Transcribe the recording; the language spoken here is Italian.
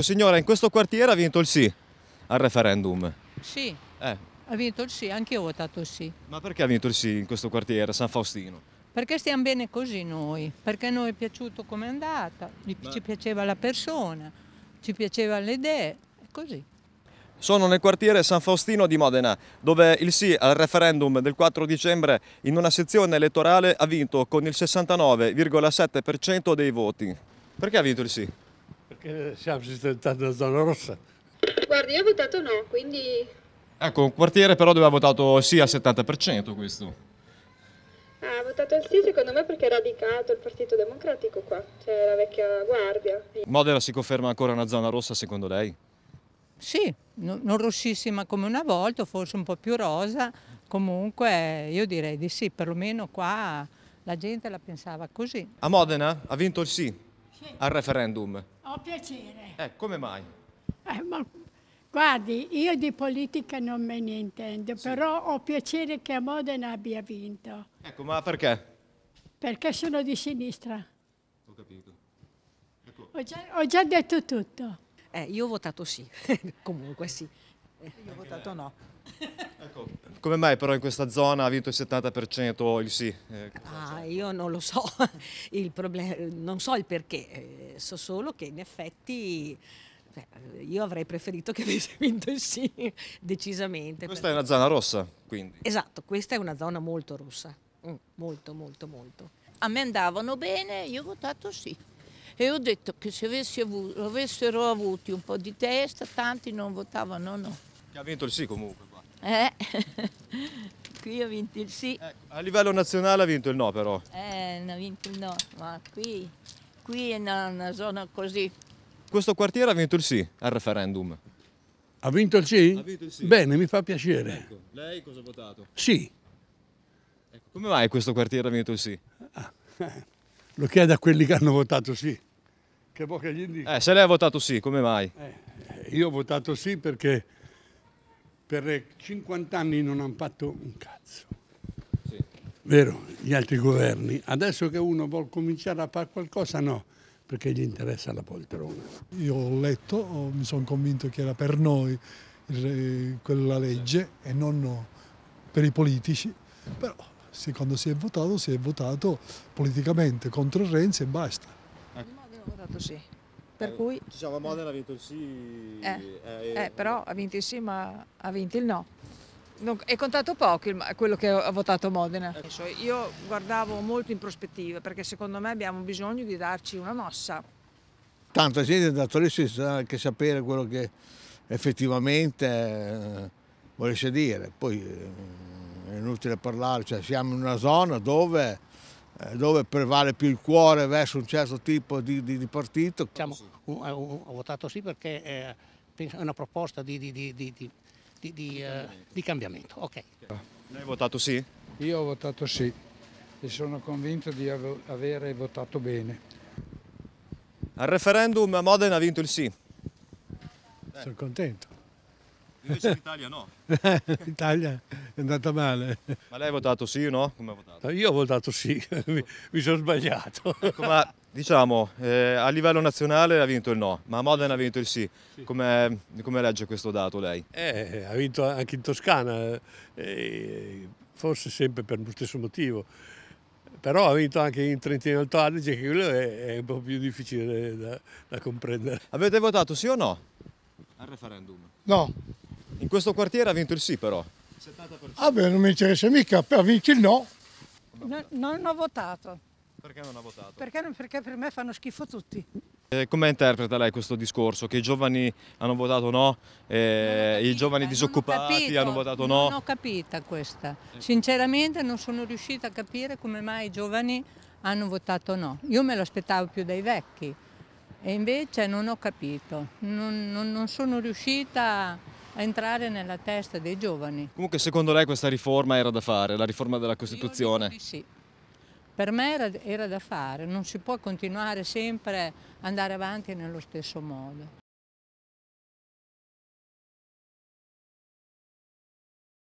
Ecco signora, in questo quartiere ha vinto il sì al referendum. Sì. Eh. Ha vinto il sì, anche io ho votato sì. Ma perché ha vinto il sì in questo quartiere, San Faustino? Perché stiamo bene così noi, perché a noi è piaciuto come è andata, ci piaceva la persona, ci piacevano le idee, è così. Sono nel quartiere San Faustino di Modena, dove il sì al referendum del 4 dicembre in una sezione elettorale ha vinto con il 69,7% dei voti. Perché ha vinto il sì? perché siamo stati nella zona rossa. Guardi, io ho votato no, quindi... Ecco, un quartiere però dove ha votato sì al 70% questo. Ah, ha votato il sì secondo me perché è radicato il Partito Democratico qua, cioè la vecchia guardia. Modena si conferma ancora una zona rossa secondo lei? Sì, non rossissima come una volta, forse un po' più rosa, comunque io direi di sì, perlomeno qua la gente la pensava così. A Modena ha vinto il sì, sì. al referendum? Ho piacere. Eh, come mai? Eh, ma, guardi, io di politica non me ne intendo, sì. però ho piacere che a Modena abbia vinto. Ecco, ma perché? Perché sono di sinistra. Ho capito. Ecco. Ho, già, ho già detto tutto. Eh, io ho votato sì, comunque sì. Io ho votato no. Ecco, come mai però in questa zona ha vinto il 70% il sì? Eh, ah, io non lo so, problema, non so il perché, eh, so solo che in effetti cioè, io avrei preferito che avesse vinto il sì, decisamente. Questa perché... è una zona rossa, quindi? Esatto, questa è una zona molto rossa, mm, molto, molto, molto. A me andavano bene, io ho votato sì. E ho detto che se avuto, avessero avuto un po' di testa, tanti non votavano no. Che ha vinto il sì comunque. Qua. Boh. Eh, qui ha vinto il sì. Ecco, a livello nazionale ha vinto il no però. Eh, ha vinto il no, ma qui, qui è una, una zona così. Questo quartiere ha vinto il sì al referendum. Ha vinto il sì? Ha vinto il sì. Bene, mi fa piacere. Ecco, lei cosa ha votato? Sì. Ecco, come mai questo quartiere ha vinto il sì? Ah, eh, lo chiede a quelli che hanno votato sì. Che poca gli indica. Eh, se lei ha votato sì, come mai? Eh, io ho votato sì perché per 50 anni non hanno fatto un cazzo. Sì. Vero, gli altri governi. Adesso che uno vuole cominciare a fare qualcosa, no, perché gli interessa la poltrona. Io ho letto, oh, mi sono convinto che era per noi quella legge e non no, per i politici, però sì, quando si è votato si è votato politicamente contro Renzi e basta. Il Eh. Ho votato sì. Per eh, cui... Diciamo eh. Modena ha vinto il sì, eh, eh, eh, però ha vinto il sì ma ha vinto il no. Non, è contato poco quello che ha votato Modena. Ecco. Adesso io guardavo molto in prospettiva perché secondo me abbiamo bisogno di darci una mossa. Tanta gente è andata lì senza anche sapere quello che effettivamente eh, volesse dire. Poi è inutile parlare, cioè, siamo in una zona dove eh, dove prevale più il cuore verso un certo tipo di, di, di partito. Diciamo, eh, ho votato sì perché eh, è una proposta di, di cambiamento. cambiamento. Okay. Lei ha votato sì? Io ho votato sì e sono convinto di avere votato bene. Al referendum a Modena ha vinto il sì. Sono contento. Invece in Italia no. L'Italia è andata male. Ma lei ha votato sì o no? Come votato? Io ho votato sì, mi, mi sono sbagliato. Ecco, ma diciamo, eh, a livello nazionale ha vinto il no, ma a Modena ha vinto il sì. sì. Come, come, legge questo dato lei? Eh, ha vinto anche in Toscana, eh, forse sempre per lo stesso motivo. Però ha vinto anche in Trentino Alto Adige, che quello è, è, un po' più difficile da, da comprendere. Avete votato sì o no? al referendum? No. In questo quartiere ha vinto il sì però. 70%. Ah non mi interessa mica, ha vinto il no. no. Non ho votato. Perché non ha votato? Perché, perché per me fanno schifo tutti. Eh, come interpreta lei questo discorso? Che i giovani hanno votato no, eh, capita, i giovani disoccupati capito, hanno votato no? Non ho capita questa. Sinceramente non sono riuscita a capire come mai i giovani hanno votato no. Io me lo aspettavo più dai vecchi e invece non ho capito. non, non, non sono riuscita entrare nella testa dei giovani. Comunque secondo lei questa riforma era da fare, la riforma della Costituzione? sì. Per me era, era da fare, non si può continuare sempre ad andare avanti nello stesso modo.